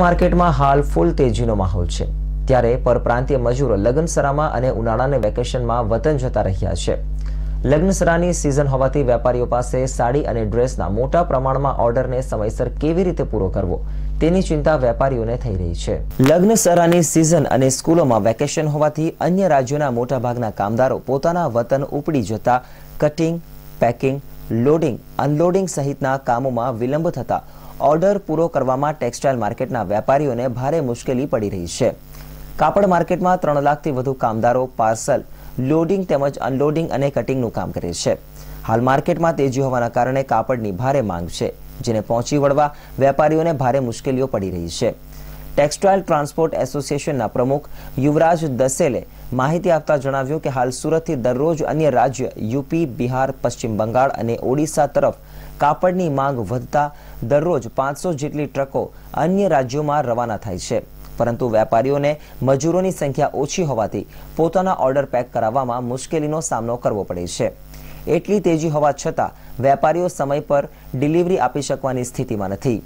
માર્કેટમાં હાલ ફૂલ તેજીનો માહોલ છે ત્યારે પરપ્રાંતીય મજૂરો લગ્નસરામાં અને ઉનાળાને વેકેશનમાં વતન જતા રહ્યા છે લગ્નસરાની સિઝન હોવાથી વેપારીઓ પાસે સાડી અને ડ્રેસના મોટા પ્રમાણમાં ઓર્ડરને સમયસર કેવી રીતે પૂરો કરવો તેની ચિંતા વેપારીઓને થઈ રહી છે લગ્નસરાની સિઝન અને સ્કૂલોમાં વેકેશન હોવાથી અન્ય રાજ્યોના મોટાભાગના કામદારો પોતાના વતન ઉપડી જતા કટિંગ પેકિંગ લોડિંગ અનલોડિંગ સહિતના કામોમાં વિલંબ થતા ઓર્ડર પૂરો કરવામાં ટેક્સટાઇલ માર્કેટના વેપારીઓને ભારે મુશ્કેલી પડી રહી છે કાપડ માર્કેટમાં ત્રણ લાખથી વધુ કામદારો પાર્સલ લોડિંગ તેમજ અનલોડિંગ અને કટિંગનું કામ કરે છે હાલ માર્કેટમાં તેજી હોવાના કારણે કાપડની ભારે માંગ છે જેને પહોંચી વળવા વેપારીઓને ભારે મુશ્કેલીઓ પડી રહી છે ટેક્સટાઇલ ટ્રાન્સપોર્ટ એસોસિએશનના પ્રમુખ યુવરાજ દસેલે માહિતી આપતા જણાવ્યું કે હાલ સુરતથી દરરોજ અન્ય રાજ્ય યુપી બિહાર પશ્ચિમ બંગાળ અને ઓડિશા તરફ કાપડની માંગ વધતા દરરોજ પાંચસો જેટલી ટ્રકો અન્ય રાજ્યોમાં રવાના થાય છે પરંતુ વેપારીઓને મજૂરોની સંખ્યા ઓછી હોવાથી પોતાના ઓર્ડર પેક કરાવવામાં મુશ્કેલીનો સામનો કરવો પડે છે એટલી તેજી હોવા છતાં વેપારીઓ સમય પર ડિલિવરી આપી શકવાની સ્થિતિમાં નથી